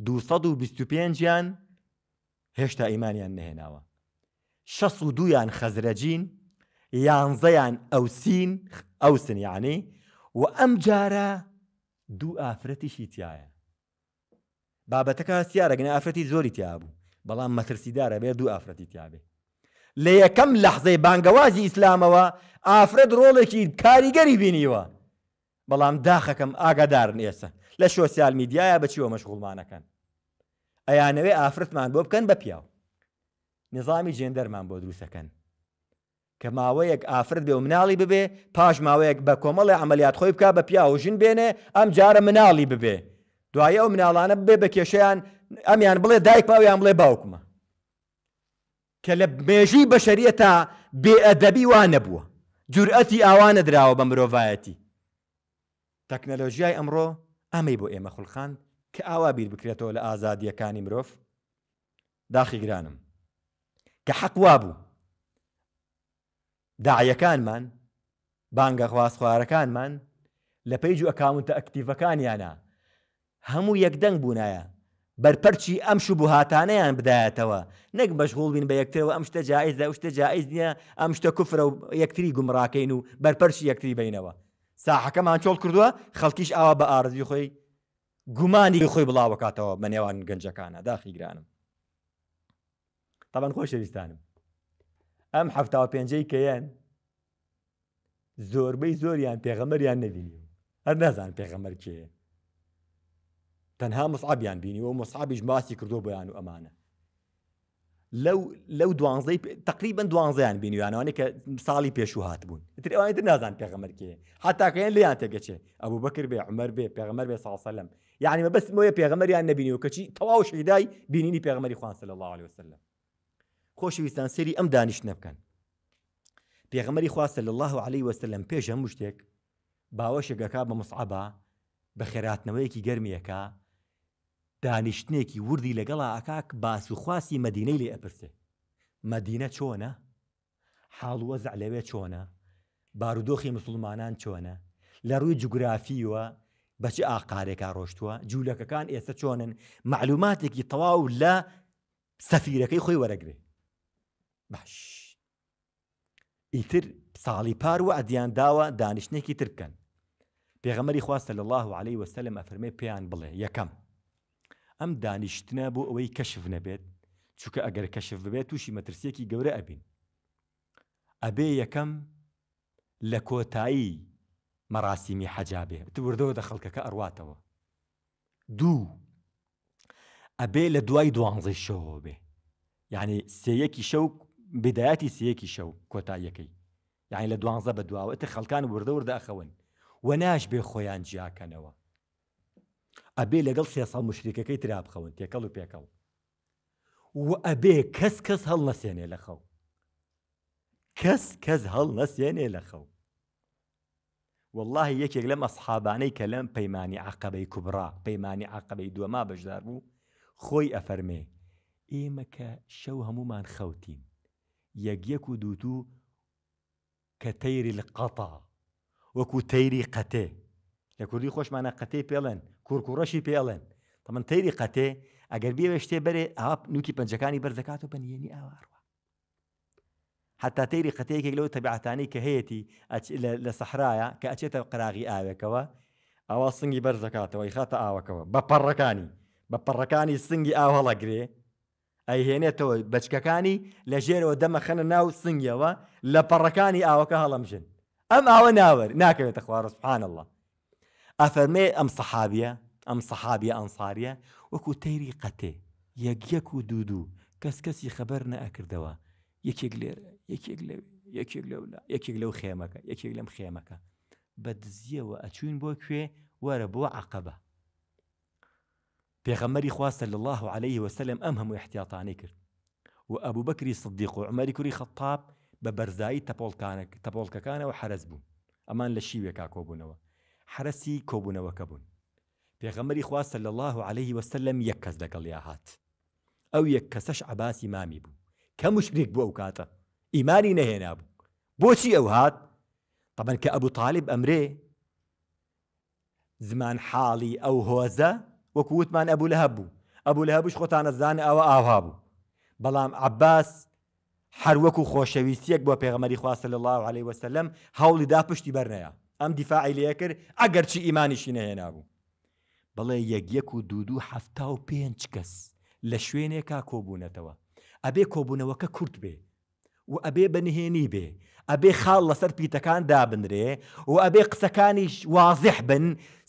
Speaker 1: 25یان هێشتا ئیمانیان نهێناوە 16 یان خەزرەجین یانزەیان ئەوسین ئەوسن یعنی و ئەم جارە دوو ئافرەتیشی تایە بابەتەکە سیارەگەن ئافرەتی زۆری تیا بوو بەڵام مەترسیدارە بێ دوو ئافرەتی تیاابێ لە یەکەم لەحزەی بانگەوازی ئیسلامەوە ئافرەت ڕۆڵێکی کاریگەری بینیوە بەڵام داخەکەم ئاگادارن ئێسە لە شۆسیال میدیایە بچیوە مەشغوڵمانەکەن ئەیانەوێ ئافرەتمان بۆ بکەن بە پیاو نظامی جێندەرمان بۆ دروستەکەن کە ماوەیەک ئافرد بێ و مناڵی ببێ پاش ماوەیەک بە کۆمەڵی ئەعملیات خۆی بک بە پیا و ژن بێنێ ئەم جارە مناڵی ببێ دوایە ئەو مناڵانە بێ بە کێشەیان ئەمیان بڵێ دایک پاویان بڵێ باوکمە کە لە مێژی بەشەریە تا بێئەدەبی وا نەبووە جورئەتی ئاوانە دراوە بە مرۆڤایەتی تەکنەلۆژیای ئەمڕۆ ئەمەی بۆ ئێمە خوڵخان کە ئاوا بیر بکرێتەوە لە ئازادیەکانی مرۆڤ داخی گرانم کە حەقوا بوو داعیەکانمان بانگە خواست خوارەکانمان لە پێیج و ئەکاونتە ئەکتیڤەکانیانە هەموو یەکدەنگ بوونایە بەرپەرچی ئەم شوبهاتانەیان بدایەتەوە نەک بەشغڵ بین بە یەکترەوە ئەم شتە جاائز لە شتە جاائز نییە ئەم شتە کوفرە و یەکتری گومڕاکەین و بەرپەرشی یەکتری بینەوە ساحەکەمان چۆڵ کردووە خەڵکیش ئاوا بە ئارزی خۆی گومانی خۆی بڵاوکاتەوە بە نێوان گەنجەکانە داخیگرانم تاان خۆشەویستانم ئەم هەفتاوە پێنجەی کەیەن زۆربەی زۆریان پێغەمەریان نەبینی هەر نازان پێغەمەر کێ تەنها مسعابیان بینی و مسعابیش ماسی کردو بەیان و ئەمانە لەو دوانزەی تقریبن دوانزیان بینیوانەوەی کە ساڵی پێشوو هات بوون تر ئەوانیتر نازان پێغەمەرکێ هاتاکەیان لیان تێگەچێ ئەوبوو بەکرد بێ عمەر بێ پێغەمەر بێ ساسەلم یعنی مە بەستمەوە پێغەمەریان نبینی و کەچی تەواو شیدای بینینی پێغەمەری خوانسە لە الله وسلم خۆشویستان سری ئەم دانیش نەبکەن پێغەمەری خواستە لە الله عليه وسلم پێشە مشتێک باوەشێکەکە بە مسعبا بە خێراتنەوەیەکی گەرمیەکە دانیشتنێکی وردی لەگەڵا ئاکاک باسوخواسی مەدینەی لێ ئەپرسێ مەدینە چۆنە حاڵوەزع لەوێ چۆنە بارودۆخی مسلمانان چۆنە لە ڕووی جوگرافیوە بەچ ئاقارێکا ڕۆشتووە جوولەکەکان ئێستا چۆنن معلوماتێکی تەواو لە سەفیرەکەی خۆی وەرەگرێ باش ئیتر ساڵی پار و ئەدیان داوە دانیشتێکی ترکەن پێغەمەری خواستە لە الله عليه وسلم ئەفرمێ پێیان بڵێ یەکەم ئەم دانیشتە بۆ ئەوەی کەشف نەبێت چونکە ئەگەر کەشف ببێت تووشی مەترسیەکی گەورە ئەبین ئەبێ یەکەم لە کۆتایی مەراسیمی حەجابێ بتوردەوە دە خەڵکەکە ئەڕاتەوە دوو ئەبێ لە دوای دوانزەی شەوە بێ یعنی سەیەکی شەو بدایەتی سەیەکی شەو کۆتاییەکەی یعنی لە دوانزە بە دواوەتە خەڵکان وردە وردە ئەخەون و ناش بێ خۆیان جیاکەنەوە ئەبێ لەگەڵ سێ ساڵ مشریکەکەی تراب بخەون تێکەڵ و پێکەڵ و ئەبێ کەس کەس هەڵ نەسێنێ لە خەو کەس کەس هەڵ نەسێنێ لە خەو والله یەکێک لەم ئەسحابانەی کە لەم پەیمانی عقبەی کوبرا پەیمانی عقبەی دووەما بەشدار بوو خۆی ئەفەرمێ ئێمەکە شەو هەمومان خەوتین یەکیەک و دووتوو کە تەیری لە قەتا وەکو تەیری قەتێ لە کوردی خۆشمانە قەتەی پێڵێن کورکوڕەشی پێڵێن تەمن تەیری قەتێ ئەگەر بێوە شتێ بەرێ ئاپ نوکی پەنجەکانی بەردەکات و پەنیێنی ئاواروە حتا تەیری قەتەیەکێک لەو تەبعاتانی کە هەیەی لە سەحرایە کە ئەچێتە قراغی ئاوێکەوە ئەوە سنگی بەرزەکاتەوەی خاتە ئاوەکەوە بە پەڕەکانی بە پەڕەکانی سنگی ئاوهەڵەگرێ ئەیهێنێتەوە بچکەکانی لە ژێرەوە دەمەخەنە ناو سنگیەوە لە پەڕەکانی ئاوەکە هەڵەمژن ئەم ئاوە ناوەر ناکەوێتە خوارسبحان الله أفرمي أم صحابية أم صحابية أنصارية وكو تيري قتي يك يكو دودو كس كسي خبرنا أكر دوا يكيغلير يكيغلو يكيغلو لا خيمك خيمكا يكيغلم خيمكا بدزية وأتشون بوكوي وربو عقبة پیغمبری خوا صلى الله عليه وسلم امهم احتیاطانی کرد و ابو بکر صدیق و خطاب ببرزاي برزای تپولکان تپولکان و امان لشی و کاکوبونه حرەسی کۆبوونەوەکە بوون پێغەمەری خواستە لە الله عليه وسلم یەک کەس لەگەڵ یا هات ئەو یەک کەسەش عباسی مامی بوو کە مشرێک بوو ئەو کاتە ئیمانی نەهێنا بوو بۆچی ئەو هات طبعا کە ئەبوو تاالب ئەمرێ زمان حاڵی ئەو هۆزە وەکو وتمان ئەبوو لە هەبوو ئەبوو لە هەبوش خۆتانەزانە ئەوە ئاوا بوو بەڵام عباس هەروەکو خۆشەویستیەک بۆ پێغەمەری خواستە لە الله عليه وسلم هەوڵی دا پشتی بەرنەیە ئەم دیفاعی لێ کرد ئەگەر چی ئیمانیشی نەهێنابوو بەڵێ یەک و دوودوو هەفتا و پێنج کەس لە شوێنێکا کۆبوونەتەوە ئەبێ کۆبوونەوەکە کورت بێ و ئەبێ بەنهێنی بێ ئەبێ خاڵ لەسەر پیتەکان دابنرێ و ئەبێ قسەکانیش وازح بن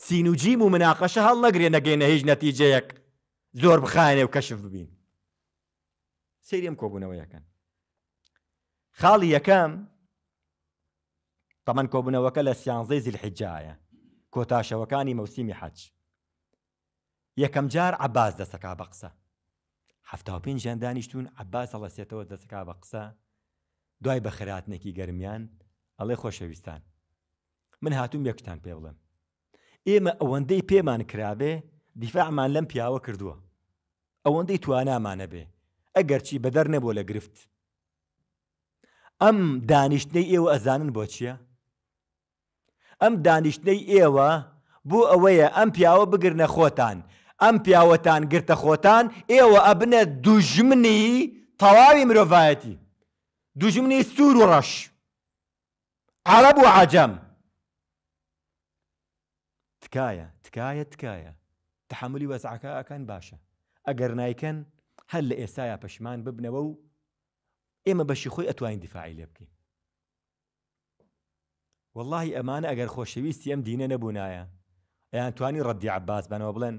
Speaker 1: سین و جیم و مناقەشە هەڵ نەگرێ نەگەینە هیچ نەتیجەیەک زۆر بخانێ و کەشف ببین سریم کۆبوونەوەیەکەن خاڵی یەکەم تەمەەن کۆبوونەوەکە لە سیانزەی زیل حیجایە کۆتاشەوەکانی مەوسیمی حەج یەکەم جار عباز دەسەکا بە قسە هەفتاپین ژیان دانیشتون عباس هەڵەسێتەوە دەسەکا بە قسە دوای بە خراتنێکی گەرمیان ئەڵێ خۆشەویستان من هاتووم یەکتان پێ بڵم ئێمە ئەوەندەی پێمان کرابێ دیفاعمان لەم پیاوە کردووە ئەوەندەی توانامانە بێ ئەگەرچی بەدەر نەبوو لە گرفت ئەم دانیشتەی ئێوە ئەزانن بۆ چییە؟ ئەم دانیشتەی ئێوە بوو ئەوەیە ئەم پیاوە بگرنە خۆتان ئەم پیاوەتان گرتە خۆتان ئێوە ئەبنە دوژمنی تەواوی مرۆڤایەتی دوژمنی سوور و ڕەش عرب و عجەم تکایە تکایە تکایە تحملی وەزعکەکان باشە ئەگەر نایکەن هەر لە ئێستایا پەشمان ببنەوە و ئێمە بەشی خۆی ئەتوانین دیفاعی لێ بکەین واللهی ئەمانە ئەگەر خۆشەویستی ئەم دینە نەبوونایە ئەیان توانی ڕەدی عباس بنەوە بڵێن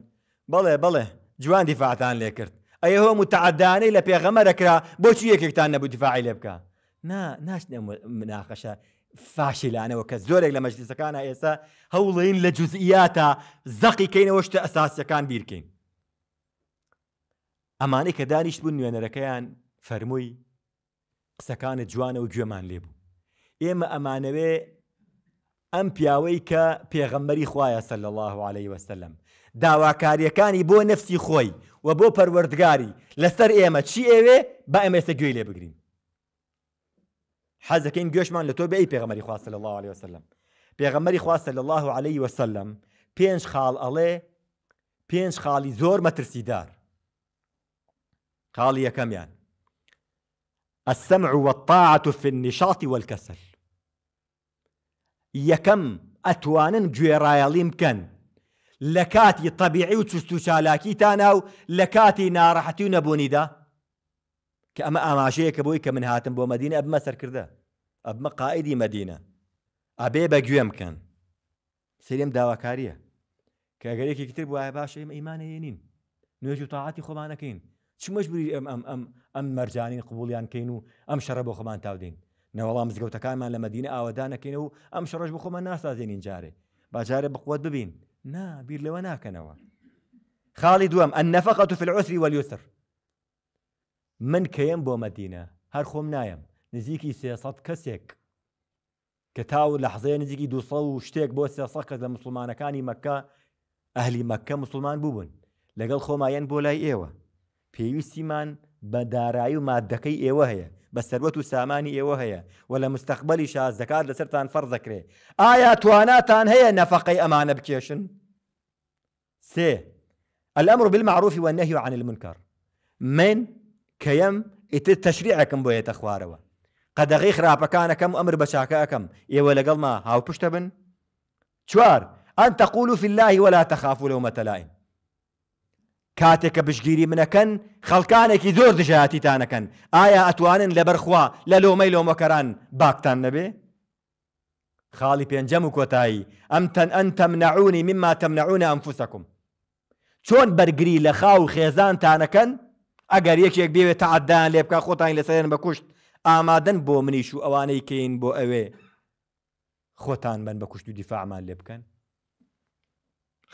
Speaker 1: بڵێ بڵێ جوان دیفاعتان لێ کرد ئەیە هۆ متعدانەی لە پێغەمەرەکرا بۆچی یەکێکتان نەبوو دیفاعی لێ بکە نا ناشنە مناقەشە فاشیلانەوە کە زۆرێک لە مەجلیسەکانە ئێستا هەوڵین لە جزئیاتە زەقیکەینەوە شتە ئەساسیەکان بیرکەین ئەمانەی کە دانیشت بوون نوێنەرەکەیان فەرمووی قسەکانت جوانە و گوێمان لێبوو ئێمە ئەمانەوێ ئەم پیاوەی کە پێغەمبەری خوایە سەل الله عليه وسلم داواکاریەکانی بۆ نفسی خۆی و بۆ پەروەردگاری لەسەر ئێمە چی ئێوێ بە ئەمێسە گوێی لێ بگرین حەزەکەین گوێشمان لە تۆ بێی پێغمەری خواستە لە الله عليه وسلم پێغەمەری خواستە لە الله عليه وسلم پێنج خاڵ ئەڵێ پێنج خاڵی زۆر مەترسیدار خاڵی یەکەمیان السمع والطاعة في النشاط والكسل یەکەم ئەتوانن گوێڕایەڵیم بکەن لە کاتی طبیعی و چست و چالاکیتانە و لە کاتی ناڕەحەتی و نەبوونیدا کە ئەمە ئاماژەیەکە بۆی کە من هاتم بۆ مدینە ئەبمە سەرکردە ئەبمە قائدی مدینە ئەبێ بە گوێم بکەن سرێم داواکاریە کە ئەگەرێکی تر بواە باشە ئمە ئیمانەیە نین نوێژ و تاعاتی خۆمانەکەین چ مەجبوری ئەم ئەم ئەم مەرجانین قوبولیان کەین و ئەم شەڕە بۆ خۆمان تاودین نەوەڵام مزگەوتەکانمان لە مدینە ئاوادانەکەین و ئەم شەڕژ بخۆمە ناسازێنین جارێ باجارێ بقوت ببین نا بیر لەوە ناکەنەوە خاڵی دووەم ئە نەفقەت و فلعوسری وەلیوسر من کەم بۆ مدینە هەر خۆم نایم نزیکی سێسەد کەسێک کە تاو لە حزەیە نزیکی دو و شتێک بۆ سێسە کەس لە مسلمانەکانی مەکە ئەهلی مەکە مسلمان بووبن لەگەڵ خۆمایەن بۆ لای ئێوە پێویستیمان بە دارایی و مادەکەی ئێوە هەیە بس سەروەت ساماني ايوه ئێوە ولا مستقبلي شا الزكاه شاز فرض ذكري ايا تواناتان هەیە نفقي ئەمانە بكيشن سي الأمر بالمعروف والنهي عن المنكر من كيم ئیتر تەشریعەکەم بۆ یێتە خوارەوە كم امر بشاكا كم ئێوە لەگەڵ ما هاو بشتبن چوار ان تقولوا في الله ولا تخافوا لائم کاتێک کە بشگیری منەکەن خەڵکانێکی زۆر دژایەتیتانەکەن ئایا ئەتوانن لە بەرخوا لە لۆمەی لۆمەکەران باکتان نەبێ؟ خاڵی پێنجەم و کۆتایی ئەم تەن ئەن تەمنەعونی مما تەمنەعونە ئەمفوسەکم چۆن بەرگری لە خاو خێزانتانەکەن ئەگەر یەکێک بێوێت تععددان لێ بکە خۆتان لەسەرێن بەکوشت ئامادەن بۆ منیش و ئەوانەی کەین بۆ ئەوێ خۆتان بن بە کوشت و دیفاعمان لێ بکەن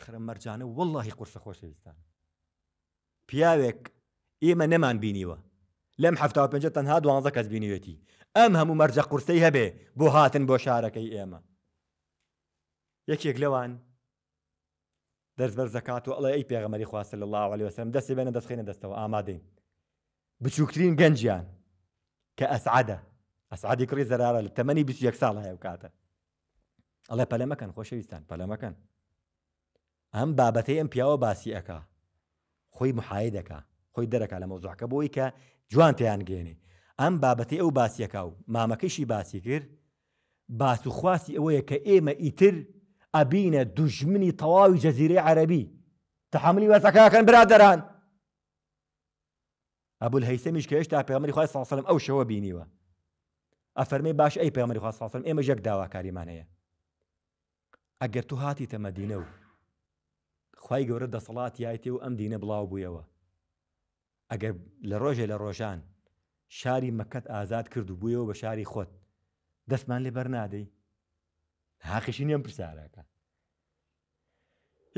Speaker 1: خرم مەرجانە وەڵی قورسە خۆشەویستان پیاوێک ئێمە نەمان بینیوە لەم ه پێ تەنها دوانزە کەس بینیوێتی أم هم مەرجە قورسەی هەبێ بو هاتن بۆ شارەکەی ئێمە یەکێک لەوان دەست بەر زکات و ئەڵێ ئەی پێغەمەری خواستە لە الله عليه وسلم دەستی بێنە دەستخێنە دەستەوە ئامادەین بچووکترین گەنجیان کە ئەسعادە ئەسعادی زرارة زەرارە لە تەمەنی 21 ساڵ هەیە کاتە ئەڵێ پەلەمەکەن خۆشەویستان پەلەمەکەن ئەم بابەتەی أم پیاوە باسی ئەکا خۆی محای دەکا خۆی دەرەکە لە مۆزوعکە بۆی کە جوان تیان گێنێ ئەم بابەتی ئەو باسیەکە و مامەکەشی باسی کرد باس و خواستی ئەوەیە کە ئێمە ئیتر ئەبینە دوژمنی تەواوی جەزیرەی عەربی تەحملی وەسەکەکەن برادەران ئەبول هەیسەمیش کە هێشتا پێمەری خوای ساسەلم ئەو شەوە بینیوە ئەفەرمی باش ئەی پێمەری خوا ساسم ئێمە ژەک داواکاریمان هەیە ئەگەر تو هاتی تەمەدینە و خی گەورە دەسەڵات یایتێ و ئەم دینە بڵاو بوویەوە ئەگەر لە ڕۆژێ لە ڕۆژان شاری مەکەت ئازاد کردو بوویەوە بە شاری خۆت دەستمان لێ بەرنادەی هاخشی نیەم پرسیارەکە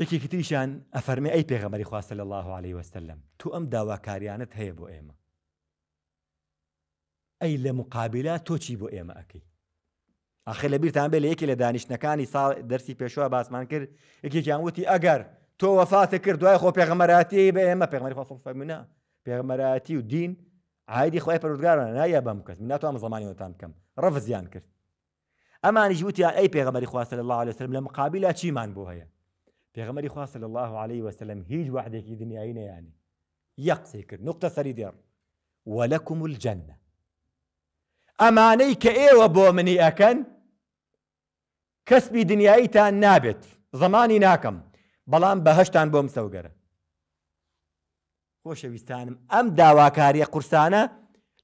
Speaker 1: یەکێکی تریشان ئەفەرمی ئەی پێغەمەری خواستە لە الله عليه وسلم تو ئەم داواکاریانت هەیە بۆ ئێمە ئەی لە مقابلە تۆچی بۆ ئێمە ئەەکەی ئاخر لە بیرتان بێ لە یەکی لە دانیشتەکانی ساڵ دەرسی پێشوە باسمان کرد یەکێکیان وتی ئەگەر تو وەفاتە کرد دوای ما پیغمبر بە ئێمە پێغمەریفاافنا پیغمبراتی و دین عادی خۆی پرودگارە نایە بەم کرد ناتوان زمانیەوەتان بکەم ڕفزیان کرد ئەمانی وتیان ئەی پێغمەری خواستە لە الله علیه لەسلم لە مقابلە چیمان بۆ هەیە پێغمەری خواستە لە الله عليه وسلم هیچ کی وحدێکی دنیایی نەیانی یەقسی کرد نقطە سەری دێڕ الجنه الجنە ئەمانەی کە و بو منی اکن ئەەکەن دنیایی تان نابێت زمانی ناکم بەڵام بەهشتان بۆم سەوگەرە خۆشەویستانم ئەم داواکاریە قورسانە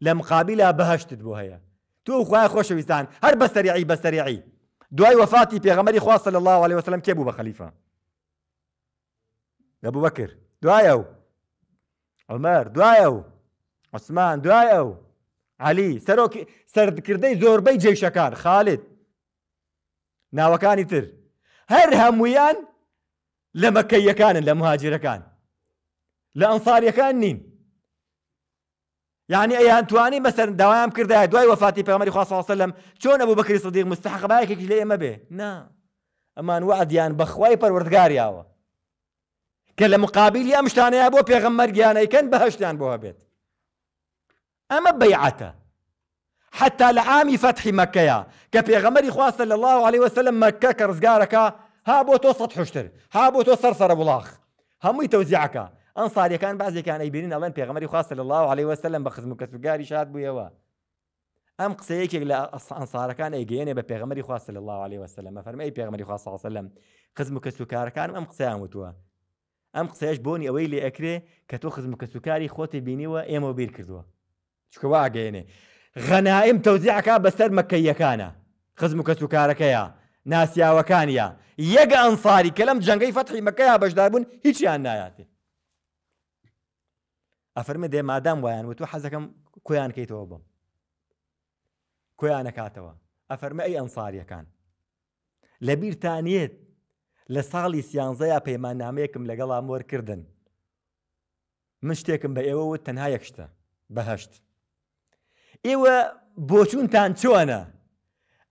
Speaker 1: لە مقابلا بەهشتت بۆ هەیە تۆ خوای خۆشەویستان هەر بەسەریعی بەسەریعی دوای وفاتی پێغەمەری خواستە صلی الله عليه وسلم کێ بوو بە خەلیفە لەبوو بەکر دوایە و ئەمەر دوایە و عوسمان دوایە و علی سەرۆکی سەردکردەی زۆربەی جێشەکان خالد ناوەکانی تر هەر هەمویان لمكي كان لمهاجر كان لا لانصار كانين يعني أيها أنتواني مثلا دوام كرده دواي وفاتي في عمري خاص صلى الله عليه وسلم شون أبو بكر الصديق مستحق بايك كي ليه ما به نا أما أن وعد يعني بخواي بر وردقار ياوا كلا مقابل يا مش تاني أبو في غمر جانا يكن بهش تاني بوها بيت أما بيعته حتى لعام فتح مكة يا كبي غمر صلى الله عليه وسلم مكة كرزقارك ها بو تو سطح حشتر ها بو تو صرصر بلاخ همي توزيعك انصار كان بعضي كان يبينين الله في غمري خاص الله عليه وسلم بخزم كسب قاري شاد بو يوا ام قسيك لا انصار كان ايجيني ببي غمري خاص الله عليه وسلم فرمى اي بي خاص صلى الله عليه وسلم خزم كسب كار كان ام قسيام تو ام قسيش بوني اويلي اكري كتو خزم خوتي بيني و اي موبيل كردو شكو واقيني غنائم توزيعك بسر مكيه كان خزم كسب كاركيا ناسیاوەکانە یەگە ئەنفاری کە لەم جەنگەی فەتحی مەکەیا بەشدار بوون هیچیان نایاتێ ئەفرمە دێ مادام وایان وتو حەزەکەم کۆیان کەیتەوە بم کۆیان نکاتەوە ئەفەرمە ئەی ئەنفاریەکان لە بیرتانیت لە ساڵی سیانزەیە پەیمانامەیەکم لەگەڵا مۆر کردن من شتێکم بە ئێوەوت تەنها یەکشتە بەهشت ئێوە بۆچوونتان چۆنە؟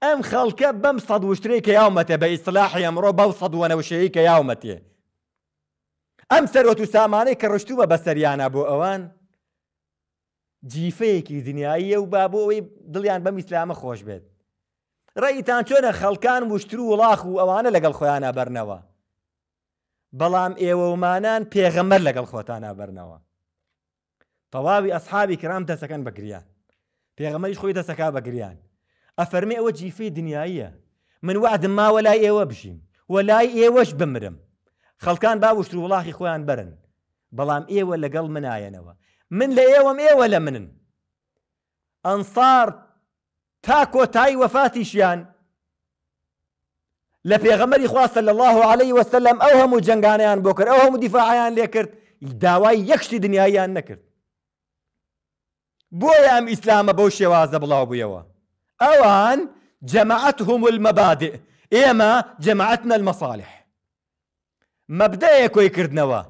Speaker 1: ئەم خەڵکە بەم سەد وشتەی کە یاومەتە بە ئیسلاحی ئەمڕۆ بەو سەدوەنەوشەیە کە یاومەتێ ئەم سەرۆت و سامانەی کە ڕشتووە بە سەریانە بۆ ئەوان جیفەیەکی دنیاییە و با بۆ ئەوەی دڵیان بەم ئیسلامە خۆش بێت ڕێیتان چۆنە خەڵکان وشتر و وڵاخ و ئەوانە لەگەڵ خۆیانە بەرنەوە بەڵام ئێوە ومانان پێغەمەر لەگەڵ خۆتانە بەرنەوە تەواوی ئەسحابی کرام دەسەکەن بەگریان پێغەمەریش خۆی دەسەکا بەگریان أفرمي ئەوە في دنيايا من وعد ما ولا إيه ولا إيه وش بمرم خەڵکان باوشتر والله خۆیان برن بلام إيه ولا قل من آية, إيه وم إيه ولا منن ئەنسار تا کۆتایی وەفاتیشیان لە غمر إخوان صلى الله عليه وسلم أوهم هەموو بوكر أوهم کرد ليكرت هەموو دیفاعیان لێ نكرت داوای ام اسلام نەکرد وازا ئەم ئیسلامە بەو اوان جمعتهم المبادئ المصالح مبدأي كوي مەبدەیە کۆی کردنەوە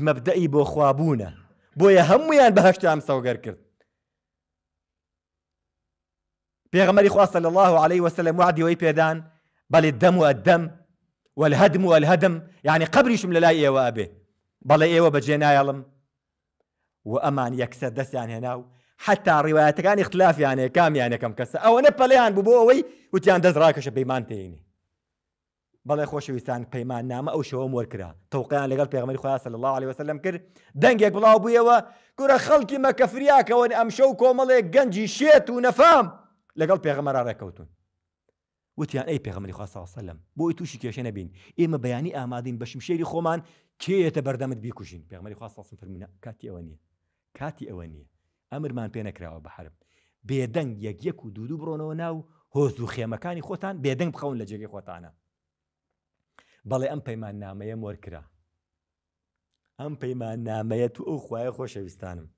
Speaker 1: مبدأي بو بۆ خوابوونە بۆیە هەمویان بەهشتا ئەم سەوگەر كرد بيغمري خواستە صلى الله عليه وسلم وعدي وي بيدان بل الدم والدم والهدم والهدم يعني قبريشم لاي ايوا ابي بل ايوا بجينا يلم وامان يكسر يعني هناو حتا ڕیواەتەکان اختلافیانەیە کامیانەکەم کەسە ئەوەنە پەلیان بوو بۆ ئەوەی وتیان دەستڕاکەشە پەیمان پێینی بەڵێ خۆشەویستان پەیمان نامە ئەو شەوە مۆرکرا تەوقیان لەگەڵ پێغمەری خواستە لە الله عليه وسلم کرد دەنگێک بڵاو بوویەوە کورە خەڵکی مەکەفریاکەون ئەمشەو کۆمەڵێک گەنجی شێت و نەفام لەگەڵ پێغمەرا ڕێکەوتون وتیان ئەی پێغمەری خواستەوەسەلم بۆی تووشی کێشە نەبین ئێمە بەیانی ئامادەین بەشم شێری خۆمان کێتە بەردەمت بیکوژین پێغمەری خواستەسم فرمونە کاتی ئەوە نیە کاتی ئەوە نیە ئەمرمان پێ نەکراوە بە حرم بێدەنگ یەک یەک و دوودو بڕۆنەوە ناو هۆز و خێمەکانی خۆتان بێدەنگ بخەون لە جێگەی خۆتانە بەڵێ ئەم پەیمان نامەیە مۆرکرا ئەم پەیمان نامەیە تو ئەو خوایە خۆشەویستانم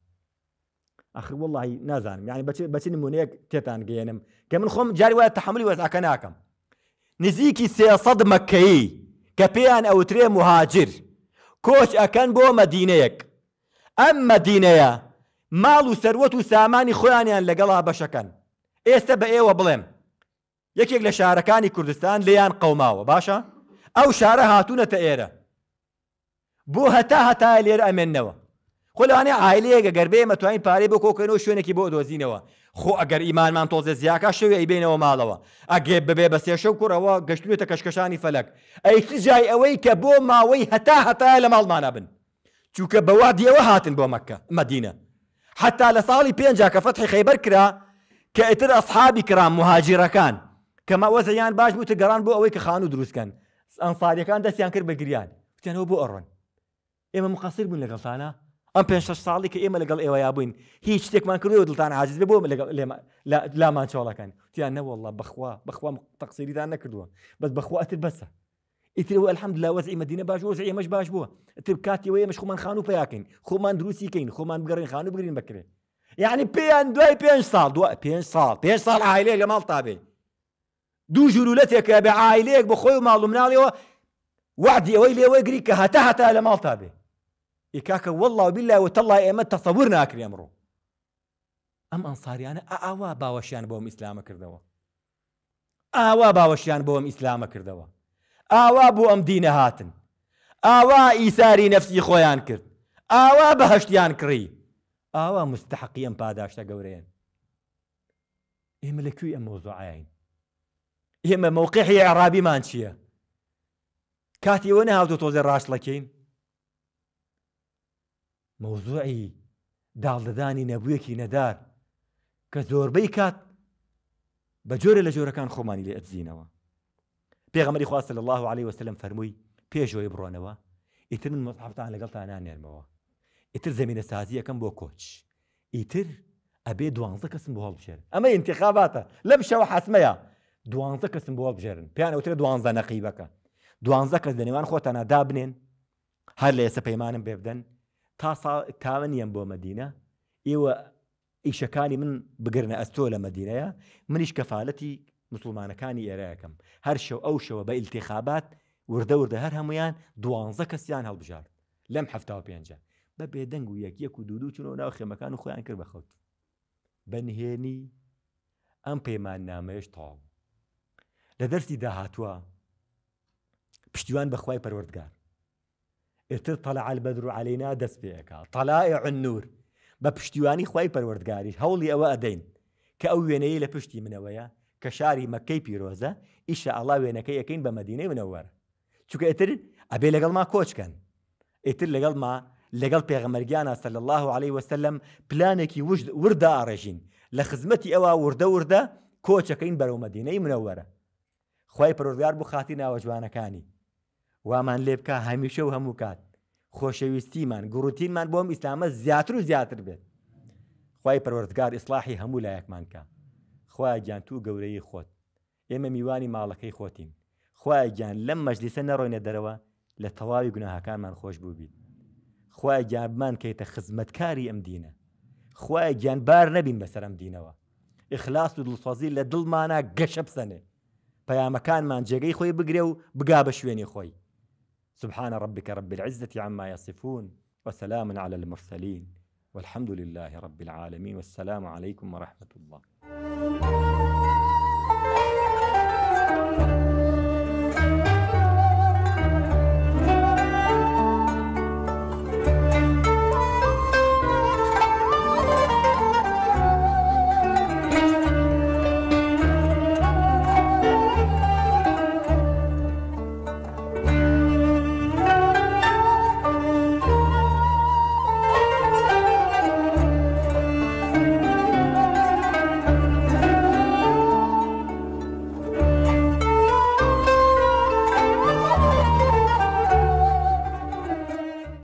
Speaker 1: ئەخ وڵی نازانم یعنی بەچ نمونەیەک تێتان گەێنم کە من خۆم جاری وایە تحملی وەزعکە ناکەم نزیکی سێسەد مەکەی کە پێیان ئەوترێ مهاجر کۆچ ئەەکەن بۆ مەدینەیەک ئەم مەدینەیە ماڵ و سەروەت و سامانی خۆیانیان لەگەڵا بەشەکەن ئێستا بە ئێوە بڵێم یەکێک لە شارەکانی کوردستان لیان قەوماوە باشە ئەو شارە هاتوونەتە ئێرە بۆ هەتا هەتا لێر ئەمێننەوە خۆلانێ ئایلەیەگە گەربێ مەتوانین پارەی بۆ کۆکەنەوە شوێنێکی بۆ دۆزینەوە خۆ ئەگەر ئیمانمان تۆزە زیاکە شەوی ئەیبێنەوە ماڵەوە ئەگێ ببێ بە سێشە و کوڕەوە گەشتوێتە کەشکەشانی فەلک ئەیتی جای ئەوەی کە بۆ ماوەی هەتا هەتا لە ماڵمانە بن چووکە بەوادیەوە هاتن بۆ مەکە مەدینە حتى لصالي بينجا كفتح خيبر كرا كأتر أصحابي كرام مهاجرة كان كما وزيان باش بو تقران بو أويك خانو دروس كان أنصاري كان داس يانكر بقريان كان هو بو أرن إما مقصير بو لقل ثانا أم بينشا صالي كإما لقل إيوا يابين هي شتيك ما نكرو يودل تانا عاجز بو لا لا ما إن شاء الله كان كان والله بخوا بخوا تقصيري تانا كردوا بس بخوا أتر اتر الحمد لله وزعي مدينه باش وزعي مش باش بو تركاتي ويا مش خمان خانو فياكن خمان دروسي كين خمان بقرين خانو بقرين بكري يعني بيان دوي بيان صال دو بيان صال بيان صال عائله يا مال طابي دو جلولتك يا بعائلك بخوي مالو منالي وعدي ويلي ويقريك هتا هتا يا مال طابي يكاك والله وبالله وتلا يا ما تصورنا اكري امرو ام انصاري انا اوا باوشيان بوم اسلام كردوا اوا باوشيان بوم اسلام كردوا ئاوا بۆ ئەم دینە هاتن ئاوا ئیساری نەفسی خۆیان کرد ئاوا بەهشتیان کڕی ئاوا مستحقی ئەم پاداشتە گەورەیەن ئێمە لەکوێ ئەم مۆزوعین ئێمە مووقعی عرابیمان چییە کاتی ئەوە نەهاوتو تۆزە ڕاستڵەکەین مەوزوعی داڵدەدانی نەبوویەکی نەدار کە زۆربەی کات بە جۆرە لە جۆرەکان خۆمانی لێ ئەتزیینەوە پیغمبری خواست لە الله عليه وسلم فەرمووی پێشەوەی بڕۆنەوە ئیتر من مەحفتان لەگەڵتان نانێنمەوە اتر زمین سازی یەکەم بۆ کۆچ ئیتر ئەبێ دوانزە کەسم بۆ هەڵبژێر ئەمە انتخاباتە لەم شەوە حسمەیە دوانزە کەسم بۆ بژێرن پیان ئەوترە دوانزە نەقیبەکە دوانزە کەس دەنێوان خۆتانە دابنێن هەر لە هر لیس بێ بدەن تا تاوەنیم بۆ مەدینە ئێوە ایشکانی إيوة من بگرنه استول مدینه مەدینەیە منیش مسلمانەکانی ئێرەکەم هەر شەو ئەو شەوە بە ئیلتیخابات وردە وردە هەر هەمویان دوانزە کەسیان هەڵبژار لەم هەفتا پێنج بە بێدەنگ و یەک یەک و دوودو چونەوە ناو خێمەکان و خۆیان کرد بەخەوت بەنهێنی ئەم پەیمان نامەیەش تاو لە دەستی داهاتوە پشتیوان بەخوای پەروەردگار ئێتر تەلا عالبەدر و علینا دەست پێەکە تەلای عنور بە پشتیوانی خی پەروەردگاریش هەوڵی ئەوە ئەدەین کە ئەو وێنەیە لە پشتی منەوەیە کە شاری مەکەی پیرۆزە ئیشە ئاڵا وێنەکە یەکەین بە مەدینەی منەوەرە چونکە ئتر ئەبێ لەگەڵ ما کۆچکەن ئتر لەگەڵ ما لەگەڵ پێغەمەرگیانە سەل الله عليه وسلم پلانێکی وردە ئاڕێژین لە خزمەتی ئەوە وردە وردە کۆچەکەین بەرەو مەدینەی منەوەرە خی پرۆزگار بوو خاتی ناوەجوانەکانی وامان لێ بکە هەمیشە و هەموو کات خۆشەویستیمان گوروتینمان بۆم ئیسلامە زیاتر و زیاتر بێت خی پەروەردگار ئیسلاحی هەموو لایەکمان کە خوای گیان تو گەورەی خوت ایم میوانی ماڵەکەی خۆتین درو گیان تواوی گناه نەڕۆینە دەرەوە لە تەواوی گوناهاکانمان خۆش من خوای ته خدمت کاری ام دینه خوای گیان بار نەبین بەسەر ئەم دینەوە ئیخلاس و دڵسۆزی لە سنه گەشە بسەنێ مکان جێگەی خۆی بگرێ و بگا بە شوێنی سبحان ربك رب العزة عما يصفون وسلام على المرسلين والحمد لله رب العالمين والسلام عليكم ورحمة الله